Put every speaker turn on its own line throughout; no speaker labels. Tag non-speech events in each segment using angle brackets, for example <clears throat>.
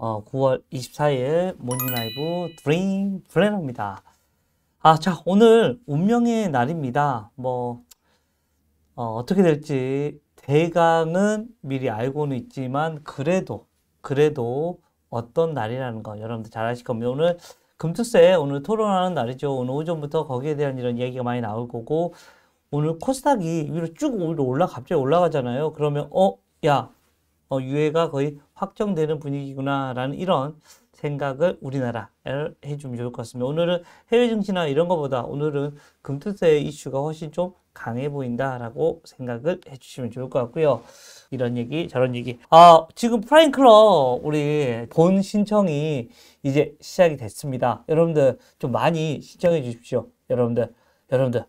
어, 9월 24일 모닝라이브 드림 플래너입니다. 아, 자, 오늘 운명의 날입니다. 뭐, 어, 어떻게 될지 대강은 미리 알고는 있지만 그래도, 그래도 어떤 날이라는 거 여러분들 잘 아실 겁니다. 오늘 금투세 오늘 토론하는 날이죠. 오늘 오전부터 거기에 대한 이런 얘기가 많이 나올 거고 오늘 코스닥이 위로 쭉 위로 올라 갑자기 올라가잖아요. 그러면 어, 야, 어, 유해가 거의 확정되는 분위기구나라는 이런 생각을 우리나라 해주면 좋을 것 같습니다. 오늘은 해외 증시나 이런 것보다 오늘은 금투세 이슈가 훨씬 좀 강해 보인다라고 생각을 해주시면 좋을 것 같고요. 이런 얘기 저런 얘기. 아 지금 프라잉 클럽 우리 본 신청이 이제 시작이 됐습니다. 여러분들 좀 많이 신청해 주십시오. 여러분들 여러분들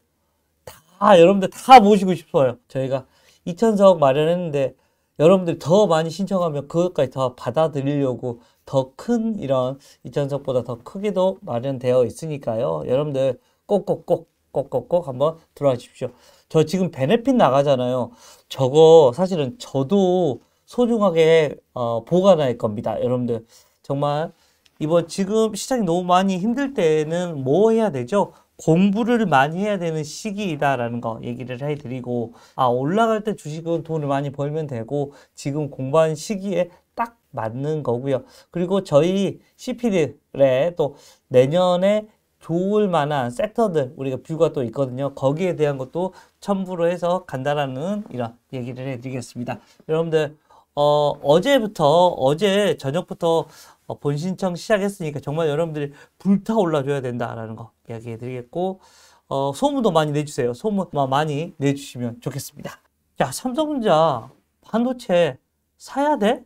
다 여러분들 다 모시고 싶어요. 저희가 2천석 마련했는데 여러분들이 더 많이 신청하면 그것까지 더 받아들이려고 더 큰 이런 이전석보다 더 크기도 마련되어 있으니까요. 여러분들 꼭꼭꼭 꼭꼭꼭 한번 들어와 주십시오. 저 지금 베네핏 나가잖아요. 저거 사실은 저도 소중하게 어, 보관할 겁니다. 여러분들 정말 이번 지금 시장이 너무 많이 힘들 때는 뭐 해야 되죠? 공부를 많이 해야 되는 시기이다라는 거 얘기를 해드리고 아 올라갈 때 주식은 돈을 많이 벌면 되고 지금 공부한 시기에 딱 맞는 거고요. 그리고 저희 CP들의 또 내년에 좋을 만한 섹터들 우리가 뷰가 또 있거든요. 거기에 대한 것도 첨부로 해서 간다라는 이런 얘기를 해드리겠습니다. 여러분들 어, 어제부터 어제 저녁부터 어, 본신청 시작했으니까 정말 여러분들이 불타올라줘야 된다라는 거 이야기해드리겠고 어, 소문도 많이 내주세요. 소문 많이 내주시면 좋겠습니다. 자, 삼성전자 반도체 사야 돼?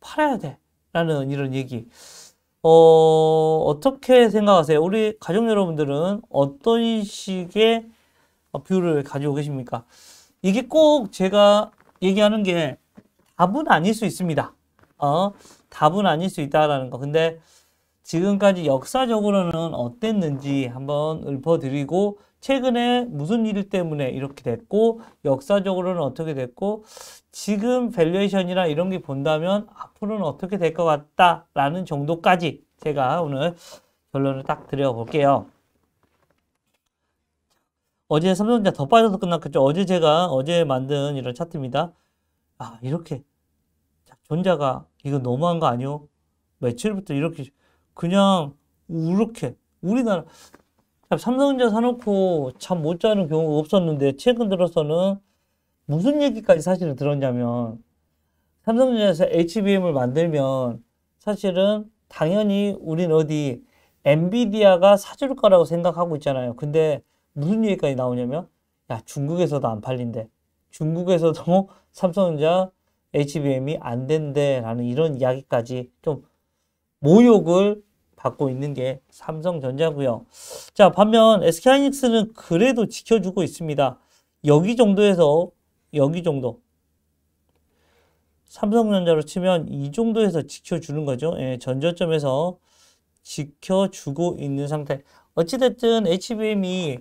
팔아야 돼? 라는 이런 얘기 어, 어떻게 생각하세요? 우리 가족 여러분들은 어떤 식의 뷰를 가지고 계십니까? 이게 꼭 제가 얘기하는 게 답은 아닐 수 있습니다. 어, 답은 아닐 수 있다라는 거. 근데 지금까지 역사적으로는 어땠는지 한번 읊어드리고 최근에 무슨 일 때문에 이렇게 됐고 역사적으로는 어떻게 됐고 지금 밸류에이션이나 이런 게 본다면 앞으로는 어떻게 될 것 같다라는 정도까지 제가 오늘 결론을 딱 드려볼게요. 어제 삼성전자 더 빠져서 끝났겠죠. 어제 제가 어제 만든 이런 차트입니다. 아 이렇게 전자가 이거 너무한 거 아니요? 며칠부터 이렇게 그냥 이렇게 우리나라 삼성전자 사놓고 잠 못 자는 경우가 없었는데 최근 들어서는 무슨 얘기까지 사실은 들었냐면 삼성전자에서 HBM을 만들면 사실은 당연히 우린 어디 엔비디아가 사줄 거라고 생각하고 있잖아요. 근데 무슨 얘기까지 나오냐면 야 중국에서도 안 팔린대. 중국에서도 <laughs> 삼성전자 HBM이 안 된대라는 이런 이야기까지 좀 모욕을 받고 있는 게 삼성전자고요. 자 반면 SK하이닉스는 그래도 지켜주고 있습니다. 여기 정도에서 여기 정도 삼성전자로 치면 이 정도에서 지켜주는 거죠. 예, 전저점에서 지켜주고 있는 상태. 어찌됐든 HBM이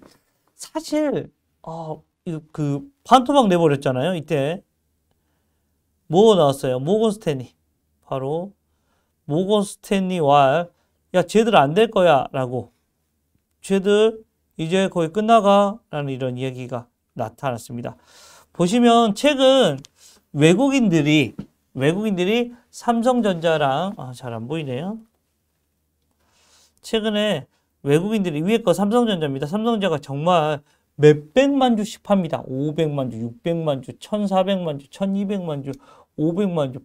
사실 어, 그 반토막 내버렸잖아요. 이때 뭐가 나왔어요? 모건 스탠리. 바로 모건 스탠리와 야 쟤들 안 될 거야 라고 쟤들 이제 거의 끝나가 라는 이런 이야기가 나타났습니다. 보시면 최근 외국인들이 외국인들이 삼성전자랑 아, 잘 안 보이네요. 최근에 외국인들이 위에 거 삼성전자입니다. 삼성전자가 정말 몇백만 주씩 팝니다. 500만 주, 600만 주, 1400만 주, 1200만 주, 500만 주,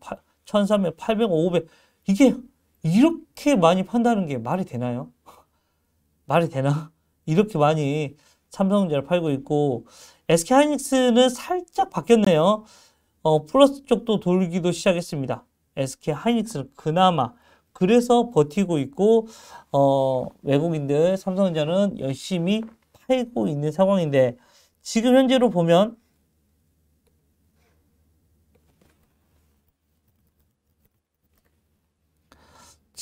1300, 800, 500 이게 이렇게 많이 판다는 게 말이 되나요? <laughs> 말이 되나? <laughs> 이렇게 많이 삼성전자를 팔고 있고 SK 하이닉스는 살짝 바뀌었네요. 어, 플러스 쪽도 돌기도 시작했습니다. SK 하이닉스는 그나마 그래서 버티고 있고 어, 외국인들 삼성전자는 열심히 팔고 있는 상황인데 지금 현재로 보면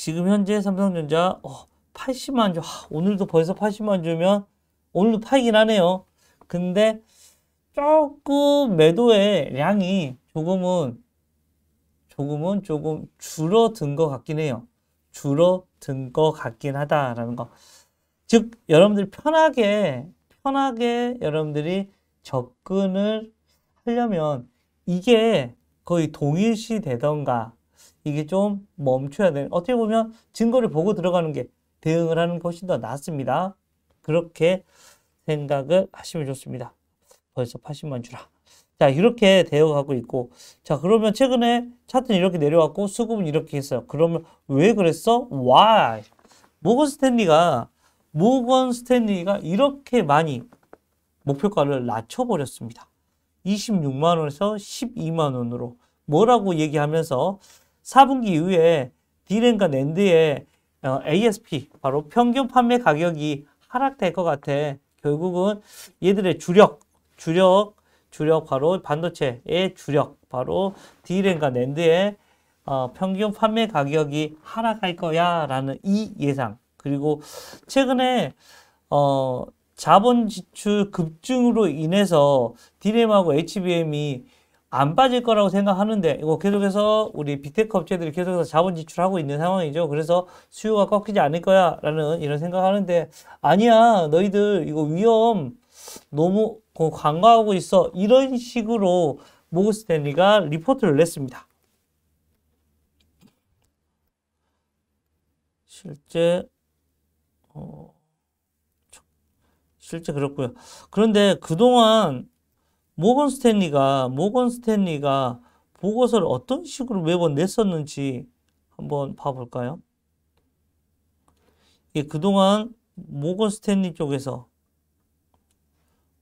지금 현재 삼성전자 어, 80만 주 하, 오늘도 벌써 80만 주면 오늘도 파이긴 하네요. 근데 조금 매도의 양이 조금은 조금은 조금 줄어든 것 같긴 해요. 줄어든 것 같긴 하다라는 거. 즉 여러분들 편하게 편하게 여러분들이 접근을 하려면 이게 거의 동일시 되던가 이게 좀 멈춰야 되는 어떻게 보면 증거를 보고 들어가는 게 대응을 하는 것이 더 낫습니다. 그렇게 생각을 하시면 좋습니다. 벌써 80만 주라. 자 이렇게 대응하고 있고 자 그러면 최근에 차트는 이렇게 내려왔고 수급은 이렇게 했어요. 그러면 왜 그랬어? Why? 모건 스탠리가 모건 스탠리가 이렇게 많이 목표가를 낮춰버렸습니다. 26만원에서 12만원으로 뭐라고 얘기하면서 4분기 이후에 디램과 낸드의 어, ASP, 바로 평균 판매 가격이 하락될 것 같아. 결국은 얘들의 주력, 주력, 주력 바로 반도체의 주력, 바로 디램과 낸드의 어, 평균 판매 가격이 하락할 거야 라는 이 예상 그리고 최근에 어, 자본 지출 급증으로 인해서 디램하고 HBM이 안 빠질 거라고 생각하는데 이거 계속해서 우리 빅테크 업체들이 계속해서 자본 지출하고 있는 상황이죠. 그래서 수요가 꺾이지 않을 거야라는 이런 생각하는데 아니야 너희들 이거 위험 너무 광고하고 있어 이런 식으로 모그스탠리가 리포트를 냈습니다. 실제 어, 실제 그렇고요. 그런데 그동안 모건 스탠리가 모건 스탠리가 보고서를 어떤 식으로 매번 냈었는지 한번 봐볼까요? 예, 그동안 모건 스탠리 쪽에서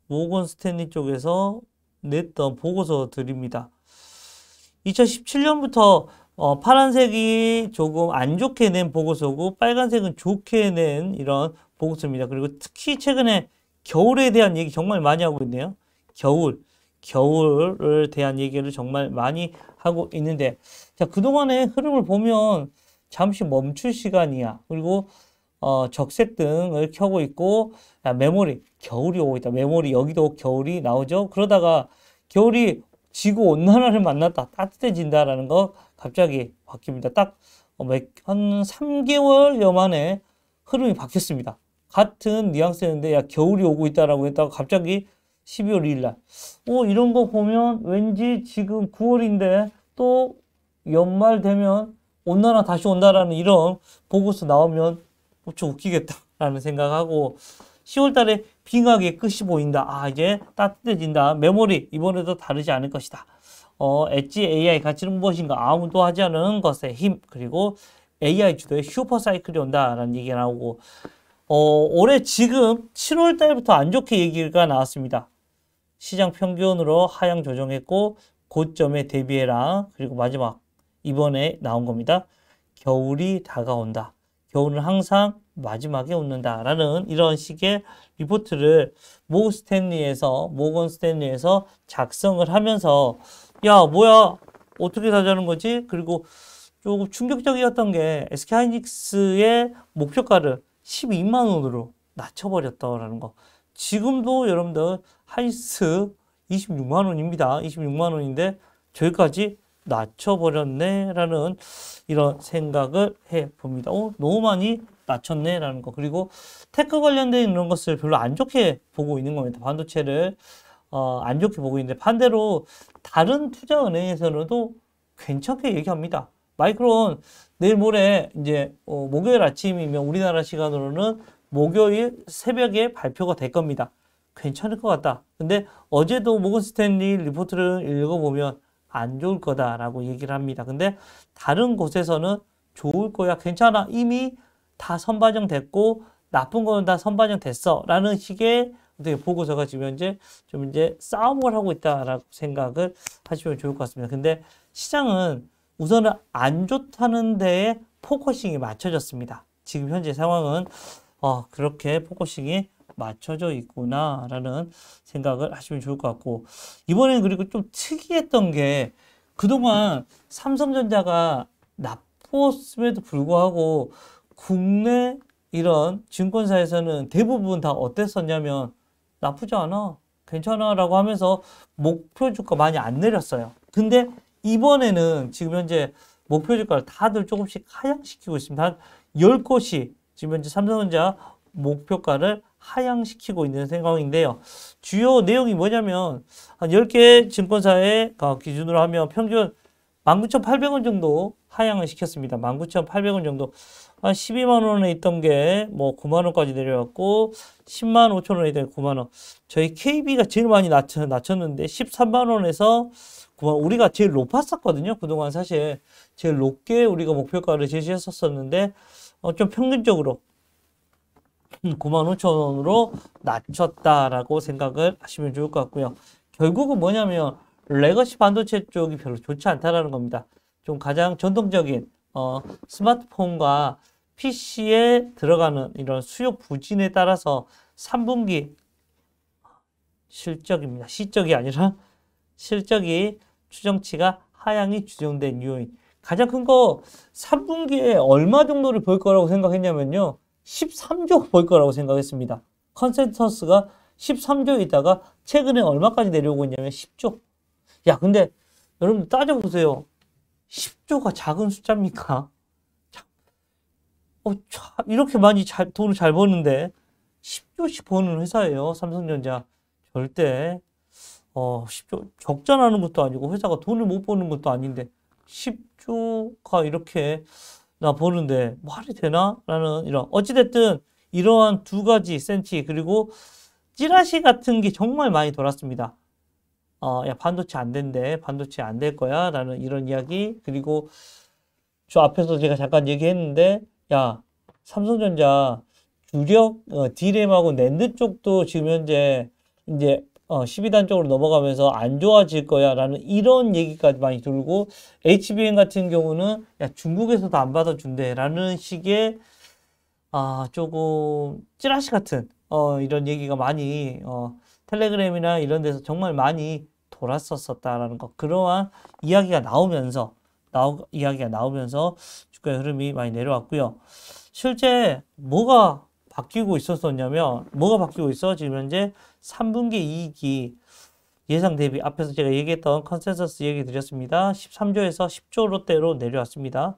모건 스탠리 쪽에서 냈던 보고서들입니다. 2017년부터 어, 파란색이 조금 안 좋게 낸 보고서고 빨간색은 좋게 낸 이런 보고서입니다. 그리고 특히 최근에 겨울에 대한 얘기 정말 많이 하고 있네요. 겨울, 겨울을 대한 얘기를 정말 많이 하고 있는데 자 그동안의 흐름을 보면 잠시 멈출 시간이야. 그리고 어, 적색 등을 켜고 있고 야, 아, 메모리 겨울이 오고 있다. 메모리 여기도 겨울이 나오죠. 그러다가 겨울이 지구 온난화를 만났다. 따뜻해진다라는 거 갑자기 바뀝니다. 딱한 어, 3개월여 만에 흐름이 바뀌었습니다. 같은 뉘앙스였는데 야 겨울이 오고 있다라고 했다가 갑자기 12월 2일 날. 어, 이런 거 보면 왠지 지금 9월인데 또 연말 되면 온난화 다시 온다라는 이런 보고서 나오면 어, 좀 웃기겠다라는 생각하고 10월 달에 빙하게 끝이 보인다. 아, 이제 따뜻해진다. 메모리 이번에도 다르지 않을 것이다. 어, 엣지 AI 가치는 무엇인가? 아무도 하지 않은 것의 힘. 그리고 AI 주도의 슈퍼사이클이 온다라는 얘기가 나오고 어, 올해 지금 7월 달부터 안 좋게 얘기가 나왔습니다. 시장 평균으로 하향 조정했고 고점에 대비해라. 그리고 마지막 이번에 나온 겁니다. 겨울이 다가온다. 겨울은 항상 마지막에 웃는다라는 이런 식의 리포트를 모 스탠리에서 모건 스탠리에서 작성을 하면서 야 뭐야 어떻게 사자는 거지? 그리고 조금 충격적이었던 게 SK 하이닉스의 목표가를 12만 원으로 낮춰버렸다라는 거. 지금도 여러분들 하이스 26만 원입니다. 26만 원인데 저기까지 낮춰버렸네 라는 이런 생각을 해봅니다. 어, 너무 많이 낮췄네 라는 거 그리고 테크 관련된 이런 것을 별로 안 좋게 보고 있는 겁니다. 반도체를 어, 안 좋게 보고 있는데 반대로 다른 투자 은행에서도 괜찮게 얘기합니다. 마이크론 내일 모레 이제 어, 목요일 아침이면 우리나라 시간으로는 목요일 새벽에 발표가 될 겁니다. 괜찮을 것 같다. 근데 어제도 모건 스탠리 리포트를 읽어보면 안 좋을 거다라고 얘기를 합니다. 근데 다른 곳에서는 좋을 거야, 괜찮아, 이미 다 선반영 됐고 나쁜 거는 다 선반영 됐어라는 식의 어떻게 보고서가 지금 현재 좀 이제 싸움을 하고 있다라고 생각을 하시면 좋을 것 같습니다. 근데 시장은 우선은 안 좋다는 데에 포커싱이 맞춰졌습니다. 지금 현재 상황은 어, 그렇게 포커싱이 맞춰져 있구나라는 생각을 하시면 좋을 것 같고 이번에 그리고 좀 특이했던 게 그동안 삼성전자가 나쁘었음에도 불구하고 국내 이런 증권사에서는 대부분 다 어땠었냐면 나쁘지 않아 괜찮아 라고 하면서 목표 주가 많이 안 내렸어요 근데 이번에는 지금 현재 목표 주가를 다들 조금씩 하향시키고 있습니다 한 10곳이 지금 현재 삼성전자 목표가를 하향시키고 있는 상황인데요. 주요 내용이 뭐냐면 한 10개 증권사의 기준으로 하면 평균 19,800원 정도 하향을 시켰습니다. 19,800원 정도 12만 원에 있던 게 뭐 9만 원까지 내려갔고 10만 5천 원에 있던 9만 원. 저희 KB가 제일 많이 낮췄, 낮췄는데 13만 원에서 9만 우리가 제일 높았었거든요. 그동안 사실 제일 높게 우리가 목표가를 제시했었었는데 어, 좀 평균적으로 9만 5천 원으로 낮췄다라고 생각을 하시면 좋을 것 같고요. 결국은 뭐냐면 레거시 반도체 쪽이 별로 좋지 않다라는 겁니다. 좀 가장 전통적인 어, 스마트폰과 PC에 들어가는 이런 수요 부진에 따라서 3분기 실적입니다. 시적이 아니라 실적이 추정치가 하향이 조정된 요인. 가장 큰 거 3분기에 얼마 정도를 볼 거라고 생각했냐면요. 13조 볼 거라고 생각했습니다. 컨센서스가 13조 있다가 최근에 얼마까지 내려오고 있냐면 10조. 야, 근데 여러분 따져보세요. 10조가 작은 숫자입니까? 참, 어, 참, 이렇게 많이 잘, 돈을 잘 버는데 10조씩 버는 회사예요. 삼성전자. 절대 어, 10조 적자나는 것도 아니고 회사가 돈을 못 버는 것도 아닌데 10조가 이렇게 나 보는데 말이 되나? 라는 이런 어찌됐든 이러한 두 가지 센치 그리고 찌라시 같은 게 정말 많이 돌았습니다. 어, 야 반도체 안 된대 반도체 안 될 거야 라는 이런 이야기 그리고 저 앞에서 제가 잠깐 얘기했는데 야 삼성전자 주력 어, D램하고 낸드 쪽도 지금 현재 이제 12단 어, 쪽으로 넘어가면서 안 좋아질 거야 라는 이런 얘기까지 많이 들고 HBN 같은 경우는 야 중국에서도 안 받아준대 라는 식의 아 조금 찌라시 같은 어, 이런 얘기가 많이 어, 텔레그램이나 이런 데서 정말 많이 돌았었었다라는 것 그러한 이야기가 나오면서 나오, 이야기가 나오면서 주가의 흐름이 많이 내려왔고요 실제 뭐가 바뀌고 있었었냐면 뭐가 바뀌고 있어? 지금 현재 3분기 이익이 예상 대비 앞에서 제가 얘기했던 컨센서스 얘기 드렸습니다. 13조에서 10조로대로 내려왔습니다.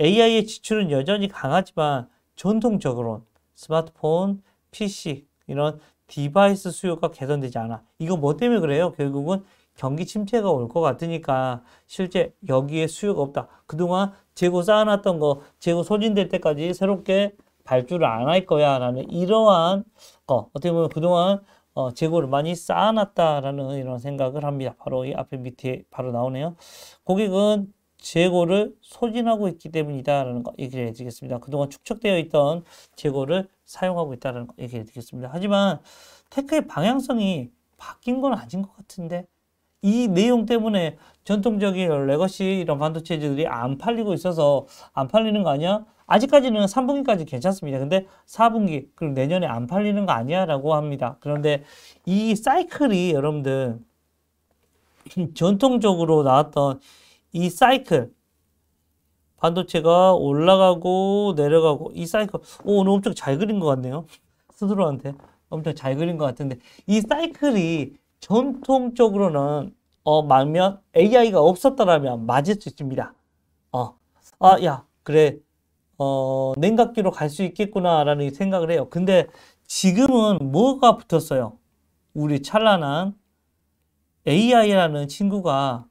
AI의 지출은 여전히 강하지만 전통적으로 스마트폰, PC 이런 디바이스 수요가 개선되지 않아. 이거 뭐 때문에 그래요? 결국은 경기 침체가 올 것 같으니까 실제 여기에 수요가 없다. 그동안 재고 쌓아놨던 거 재고 소진될 때까지 새롭게 발주를 안 할 거야 라는 이러한 거 어, 어떻게 보면 그동안 어, 재고를 많이 쌓아놨다라는 이런 생각을 합니다. 바로 이 앞에 밑에 바로 나오네요. 고객은 재고를 소진하고 있기 때문이다라는 거 얘기를 해드리겠습니다. 그동안 축적되어 있던 재고를 사용하고 있다는 거 얘기를 해드리겠습니다. 하지만 테크의 방향성이 바뀐 건 아닌 것 같은데 이 내용 때문에 전통적인 레거시 이런 반도체들이 안 팔리고 있어서 안 팔리는 거 아니야? 아직까지는 3분기까지 괜찮습니다. 근데 4분기, 그리 내년에 안 팔리는 거 아니야? 라고 합니다. 그런데 이 사이클이 여러분들 <clears throat> 전통적으로 나왔던 이 사이클, 반도체가 올라가고 내려가고 이 사이클, 오, 오늘 엄청 잘 그린 것 같네요. 스스로한테. 엄청 잘 그린 것 같은데 이 사이클이 전통적으로는 어, 만면 AI가 없었다라면 맞을 수 있습니다. 어, 아, 야, 그래. 어, 냉각기로 갈 수 있겠구나라는 생각을 해요. 근데 지금은 뭐가 붙었어요? 우리 찬란한 AI라는 친구가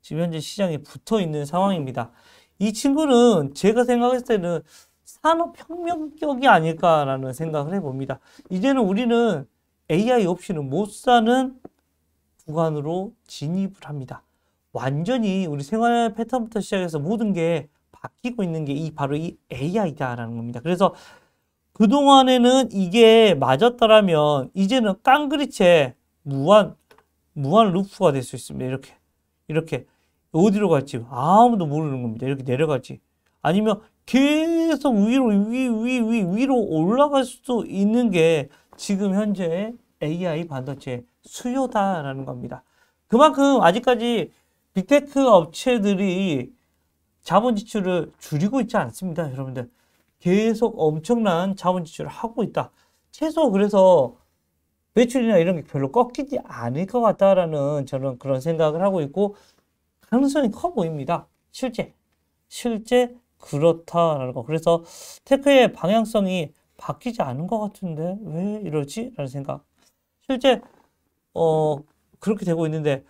지금 현재 시장에 붙어 있는 상황입니다. 이 친구는 제가 생각했을 때는 산업혁명격이 아닐까라는 생각을 해봅니다. 이제는 우리는 AI 없이는 못 사는 구간으로 진입을 합니다. 완전히 우리 생활 패턴부터 시작해서 모든 게 바뀌고 있는 게 이 바로 이 AI다라는 겁니다. 그래서 그동안에는 이게 맞았다라면 이제는 깡그리채 무한 무한 루프가 될 수 있습니다. 이렇게 이렇게 어디로 갈지 아무도 모르는 겁니다. 이렇게 내려갈지 아니면 계속 위로 위 위 위 위로 올라갈 수도 있는 게 지금 현재 AI 반도체 수요다라는 겁니다. 그만큼 아직까지 빅테크 업체들이 자본 지출을 줄이고 있지 않습니다. 여러분들 계속 엄청난 자본 지출을 하고 있다. 최소 그래서 매출이나 이런 게 별로 꺾이지 않을 것 같다라는 저는 그런 생각을 하고 있고 가능성이 커 보입니다. 실제 실제 그렇다라는 거. 그래서 테크의 방향성이 바뀌지 않은 것 같은데 왜 이러지? 라는 생각. 실제 어 그렇게 되고 있는데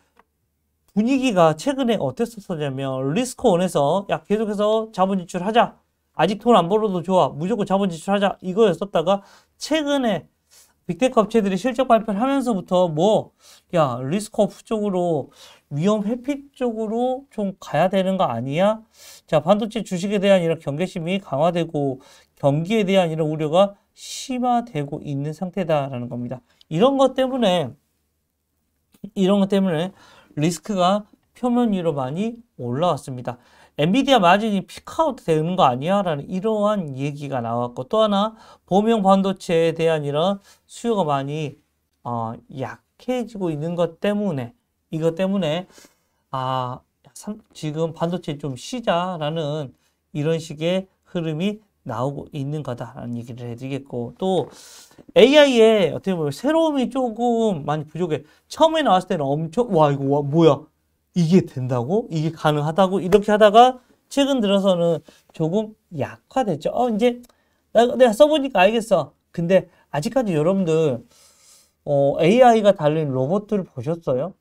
분위기가 최근에 어땠었냐면 리스크 원에서 야 계속해서 자본 지출하자 아직 돈 안 벌어도 좋아 무조건 자본 지출하자 이거였었다가 최근에 빅테크 업체들이 실적 발표를 하면서부터 뭐, 야, 리스크 업 쪽으로 위험 회피 쪽으로 좀 가야 되는 거 아니야? 자, 반도체 주식에 대한 이런 경계심이 강화되고 경기에 대한 이런 우려가 심화되고 있는 상태다라는 겁니다. 이런 것 때문에, 이런 것 때문에 리스크가 표면 위로 많이 올라왔습니다. 엔비디아 마진이 피크아웃 되는 거 아니야? 라는 이러한 얘기가 나왔고 또 하나 보명 반도체에 대한 이런 수요가 많이 어, 약해지고 있는 것 때문에 이것 때문에 아 지금 반도체 좀 쉬자라는 이런 식의 흐름이 나오고 있는 거다라는 얘기를 해드리겠고 또 AI의 어떻게 보면 새로움이 조금 많이 부족해 처음에 나왔을 때는 엄청 와 이거 와, 뭐야 이게 된다고? 이게 가능하다고? 이렇게 하다가 최근 들어서는 조금 약화됐죠. 어, 이제 내가 써보니까 알겠어. 근데 아직까지 여러분들 어, AI가 달린 로봇들 보셨어요?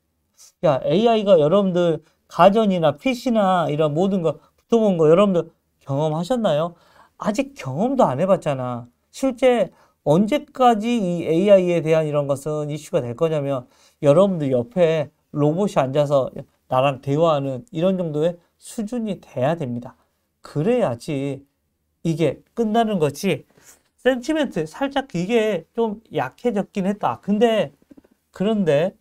야, AI가 여러분들 가전이나 PC나 이런 모든 거 붙어본 거 여러분들 경험하셨나요? 아직 경험도 안 해봤잖아. 실제 언제까지 이 AI에 대한 이런 것은 이슈가 될 거냐면 여러분들 옆에 로봇이 앉아서 나랑 대화하는 이런 정도의 수준이 돼야 됩니다. 그래야지 이게 끝나는 거지. 센티멘트 살짝 이게 좀 약해졌긴 했다. 근데 그런데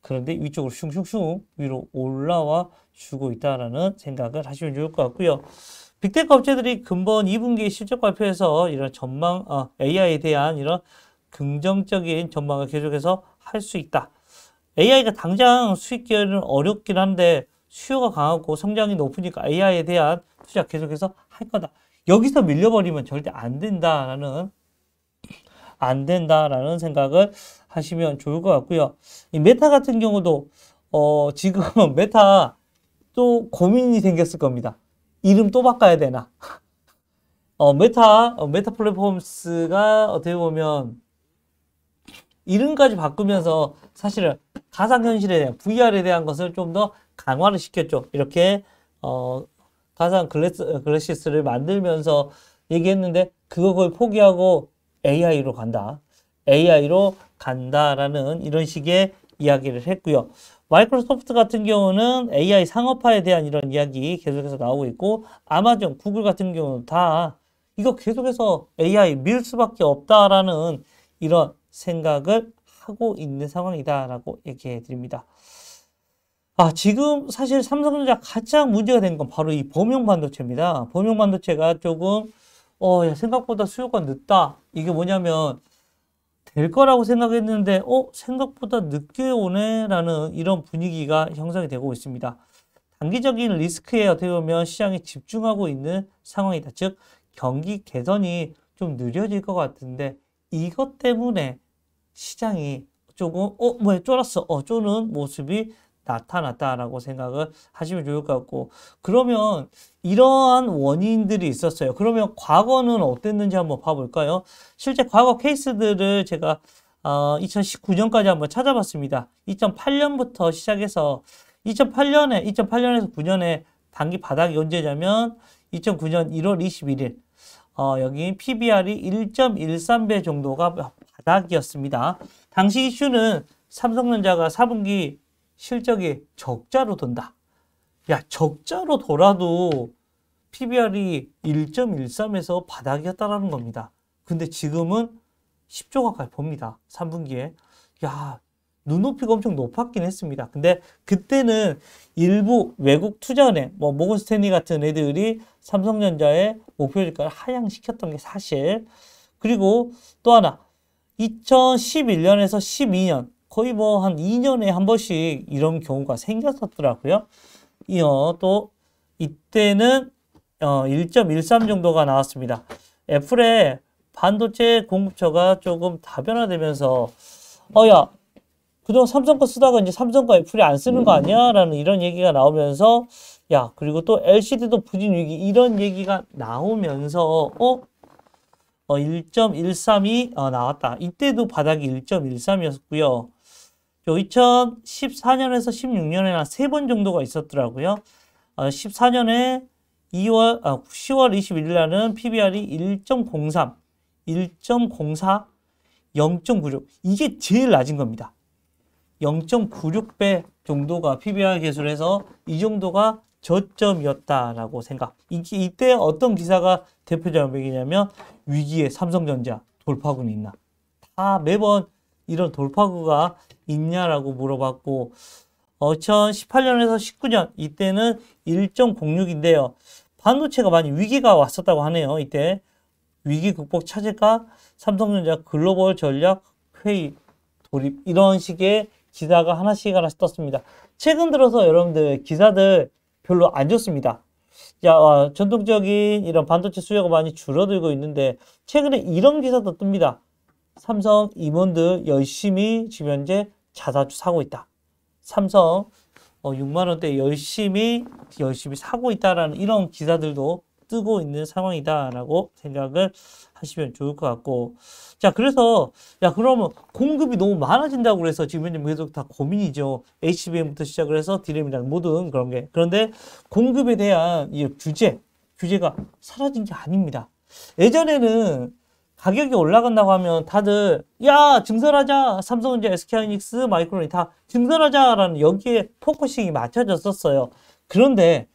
그런데 위쪽으로 슝슝슝 위로 올라와 주고 있다라는 생각을 하시면 좋을 것 같고요. 빅테크 업체들이 근본 2분기 실적 발표에서 이런 전망 어, AI에 대한 이런 긍정적인 전망을 계속해서 할 수 있다. AI가 당장 수익 기여는 어렵긴 한데 수요가 강하고 성장이 높으니까 AI에 대한 투자 계속해서 할 거다. 여기서 밀려버리면 절대 안 된다라는 안 된다라는 생각을 하시면 좋을 것 같고요. 이 메타 같은 경우도 어 지금 <laughs> 메타 또 고민이 생겼을 겁니다. 이름 또 바꿔야 되나? <laughs> 어 메타 어, 메타 플랫폼스가 어떻게 보면 이름까지 바꾸면서 사실은 가상현실에 대한 VR에 대한 것을 좀 더 강화를 시켰죠. 이렇게 어, 가상 글래스, 글래시스를 만들면서 얘기했는데 그걸 포기하고 AI로 간다. AI로 간다라는 이런 식의 이야기를 했고요. 마이크로소프트 같은 경우는 AI 상업화에 대한 이런 이야기 계속해서 나오고 있고 아마존, 구글 같은 경우는 다 이거 계속해서 AI 밀 수밖에 없다라는 이런 생각을 하고 있는 상황이다라고 얘기해 드립니다. 아, 지금 사실 삼성전자 가장 문제가 된 건 바로 이 범용 반도체입니다. 범용 반도체가 조금, 어, 야, 생각보다 수요가 늦다. 이게 뭐냐면, 될 거라고 생각했는데, 어, 생각보다 늦게 오네? 라는 이런 분위기가 형성이 되고 있습니다. 단기적인 리스크에 어떻게 보면 시장에 집중하고 있는 상황이다. 즉, 경기 개선이 좀 느려질 것 같은데, 이것 때문에 시장이 조금 어 뭐야 쫄았어 어 쫄은 모습이 나타났다라고 생각을 하시면 좋을 것 같고 그러면 이러한 원인들이 있었어요. 그러면 과거는 어땠는지 한번 봐볼까요? 실제 과거 케이스들을 제가 어, 2019년까지 한번 찾아봤습니다. 2008년부터 시작해서 2008년에 2008년에서 9년에 단기 바닥이 언제냐면 2009년 1월 21일 어, 여기 PBR이 1.13배 정도가 바닥이었습니다 당시 이슈는 삼성전자가 4분기 실적이 적자로 돈다. 야, 적자로 돌아도 PBR이 1.13에서 바닥이었다라는 겁니다. 근데 지금은 10조 가까이 봅니다. 3분기에. 야, 눈높이가 엄청 높았긴 했습니다. 근데 그때는 일부 외국 투자은행, 뭐 모건스탠리 같은 애들이 삼성전자의 목표 주가를 하향시켰던 게 사실. 그리고 또 하나 2011년에서 12년 거의 뭐 한 2년에 한 번씩 이런 경우가 생겼었더라고요. 이어 또 이때는 어, 1.13 정도가 나왔습니다. 애플의 반도체 공급처가 조금 다변화되면서 어 야 그동안 삼성 거 쓰다가 이제 삼성과 애플이 안 쓰는 거 아니야? 라는 이런 얘기가 나오면서 야 그리고 또 LCD도 부진 위기 이런 얘기가 나오면서 어? 어, 1.13이 어, 나왔다. 이때도 바닥이 1.13이었고요. 2014년에서 16년에 한세번 정도가 있었더라고요. 어, 14년에 2월, 아, 10월 21일 날은 PBR이 1.03, 1.04, 0.96. 이게 제일 낮은 겁니다. 0.96배 정도가 PBR 계술에서 이 정도가 저점이었다라고 생각. 이, 이때 어떤 기사가 대표자맥이냐면 위기의 삼성전자 돌파구는 있나? 다 매번 이런 돌파구가 있냐라고 물어봤고 2018년에서 19년 이때는 1.06인데요. 반도체가 많이 위기가 왔었다고 하네요. 이때 위기 극복 차질과 삼성전자 글로벌 전략 회의 돌입 이런 식의 기사가 하나씩 하나씩 떴습니다. 최근 들어서 여러분들 기사들 별로 안 좋습니다. 자, 어, 전통적인 이런 반도체 수요가 많이 줄어들고 있는데 최근에 이런 기사도 뜹니다. 삼성 임원들 열심히 지금 현재 자사주 사고 있다. 삼성 어, 6만 원대 열심히 열심히 사고 있다라는 이런 기사들도 뜨고 있는 상황이다라고 생각을 하시면 좋을 것 같고 자 그래서 야 그러면 공급이 너무 많아진다고 그래서 지금 현재 계속 다 고민이죠 HBM부터 시작을 해서 디램이랑 모든 그런 게 그런데 공급에 대한 이 규제 규제가 사라진 게 아닙니다 예전에는 가격이 올라간다고 하면 다들 야 증설하자 삼성전자 SK하이닉스 마이크론이 다 증설하자라는 여기에 포커싱이 맞춰졌었어요 그런데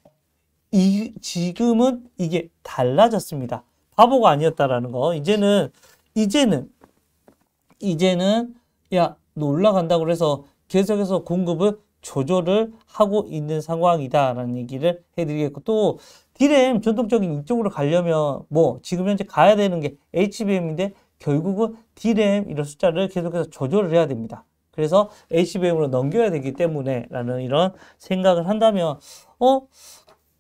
이, 지금은 이게 달라졌습니다. 바보가 아니었다라는 거. 이제는, 이제는, 이제는, 야, 너 올라간다고 해서 계속해서 공급을 조절을 하고 있는 상황이다라는 얘기를 해드리겠고, 또, 디램 전통적인 이쪽으로 가려면, 뭐, 지금 현재 가야 되는 게 HBM인데, 결국은 디램 이런 숫자를 계속해서 조절을 해야 됩니다. 그래서 HBM으로 넘겨야 되기 때문에 라는 이런 생각을 한다면, 어?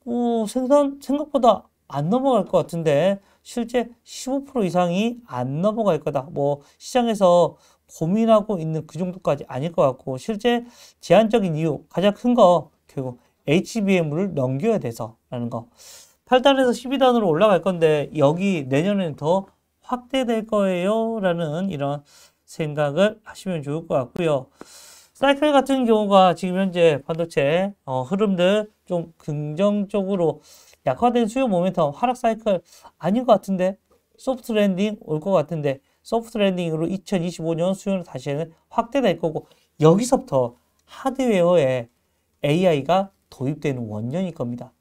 어, 생산 생각보다 안 넘어갈 것 같은데 실제 15% 이상이 안 넘어갈 거다. 뭐 시장에서 고민하고 있는 그 정도까지 아닐 것 같고 실제 제한적인 이유 가장 큰 거 결국 HBM을 넘겨야 돼서라는 거. 8단에서 12단으로 올라갈 건데 여기 내년에는 더 확대될 거예요 라는 이런 생각을 하시면 좋을 것 같고요. 사이클 같은 경우가 지금 현재 반도체 어, 흐름들 좀 긍정적으로 약화된 수요 모멘텀 하락 사이클 아닌 것 같은데 소프트 랜딩 올 것 같은데 소프트 랜딩으로 2025년 수요는 다시는 확대될 거고 여기서부터 하드웨어에 AI가 도입되는 원년일 겁니다.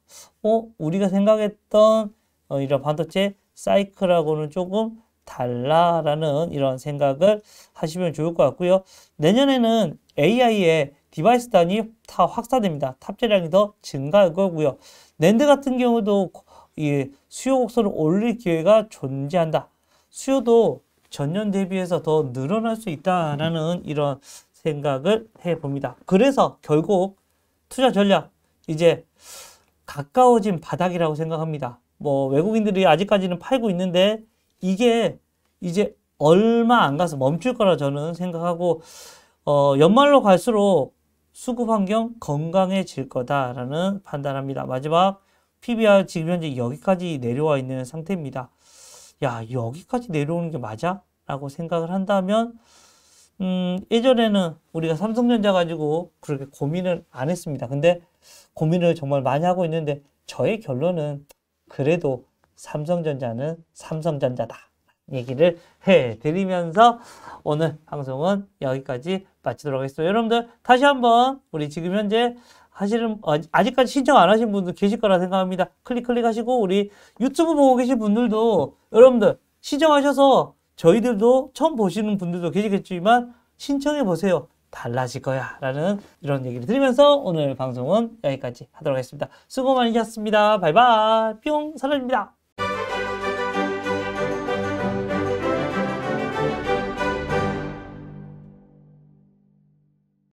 어, 우리가 생각했던 어, 이런 반도체 사이클하고는 조금 달라라는 이런 생각을 하시면 좋을 것 같고요. 내년에는 a i 에 디바이스 단위 다 확산됩니다. 탑재량이 더 증가할 거고요. 낸드 같은 경우도 수요 곡선을 올릴 기회가 존재한다. 수요도 전년 대비해서 더 늘어날 수 있다라는 이런 생각을 해봅니다. 그래서 결국 투자 전략 이제 가까워진 바닥이라고 생각합니다. 뭐 외국인들이 아직까지는 팔고 있는데 이게 이제 얼마 안 가서 멈출 거라 저는 생각하고 어, 연말로 갈수록 수급 환경 건강해질 거다라는 판단합니다. 마지막 PBR 지금 현재 여기까지 내려와 있는 상태입니다. 야 여기까지 내려오는 게 맞아? 라고 생각을 한다면 음, 예전에는 우리가 삼성전자 가지고 그렇게 고민을 안 했습니다. 근데 고민을 정말 많이 하고 있는데 저의 결론은 그래도 삼성전자는 삼성전자다. 얘기를 해드리면서 오늘 방송은 여기까지 마치도록 하겠습니다. 여러분들 다시 한번 우리 지금 현재 하시는 아직까지 신청 안 하신 분들 계실 거라 생각합니다. 클릭 클릭하시고 우리 유튜브 보고 계신 분들도 여러분들 신청하셔서 저희들도 처음 보시는 분들도 계시겠지만 신청해 보세요. 달라질 거야 라는 이런 얘기를 드리면서 오늘 방송은 여기까지 하도록 하겠습니다. 수고 많으셨습니다. 바이바이 뿅 사랑입니다.